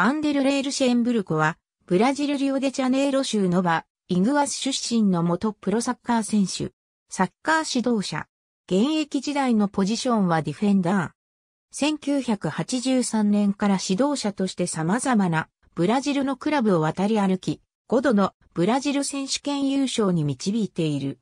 バンデルレール・シェンブルコは、ブラジルリオデジャネイロ州のバ、イグアス出身の元プロサッカー選手、サッカー指導者。現役時代のポジションはディフェンダー。1983年から指導者として様々なブラジルのクラブを渡り歩き、5度のブラジル選手権優勝に導いている。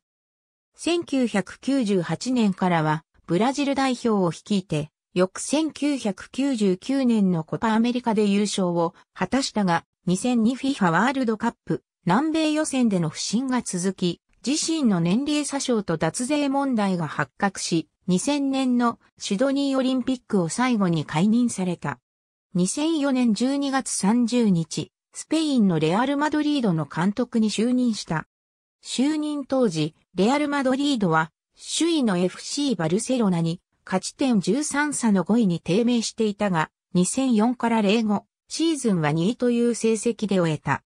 1998年からはブラジル代表を率いて翌1999年のコパアメリカで優勝を果たしたが、2002FIFA ワールドカップ南米予選での不振が続き、自身の年齢詐称と脱税問題が発覚し、2000年のシドニーオリンピックを最後に解任された。2004年12月30日、スペインのレアル・マドリードの監督に就任した。就任当時、レアル・マドリードは、首位の FC バルセロナに勝ち点13差の5位に低迷していたが、2004から05シーズンは2位という成績で終えた。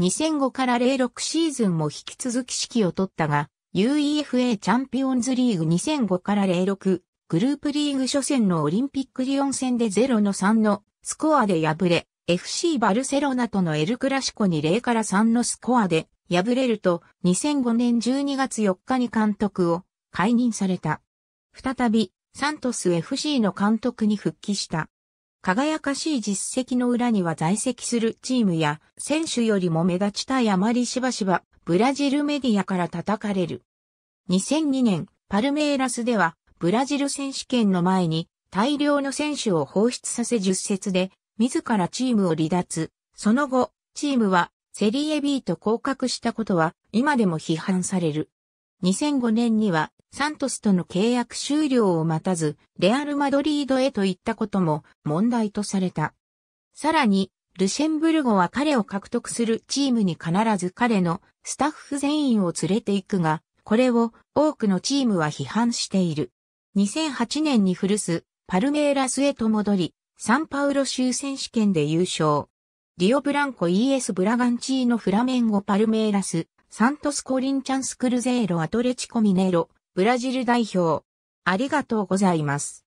2005から06シーズンも引き続き指揮を取ったが、UEFA チャンピオンズリーグ2005から06グループリーグ初戦のオリンピックリオン戦で0の3のスコアで敗れ、FC バルセロナとのエルクラシコに0から3のスコアで敗れると2005年12月4日に監督を解任された。再びサントス FC の監督に復帰した。輝かしい実績の裏には在籍するチームや選手よりも目立ちたいあまりしばしばブラジルメディアから叩かれる。2002年、パルメイラスではブラジル選手権の前に大量の選手を放出させ10節で自らチームを離脱。その後、チームはセリエ B と降格したことは今でも批判される。2005年にはサントスとの契約終了を待たず、レアル・マドリードへと行ったことも問題とされた。さらに、ルシェンブルゴは彼を獲得するチームに必ず彼のスタッフ全員を連れて行くが、これを多くのチームは批判している。2008年に古巣、パルメイラスへと戻り、サンパウロ州選手権で優勝。リオブランコ ES ブラガンチーノフラメンゴパルメイラス、サントスコリンチャンスクルゼーロアトレチコミネロ、ブラジル代表。ありがとうございます。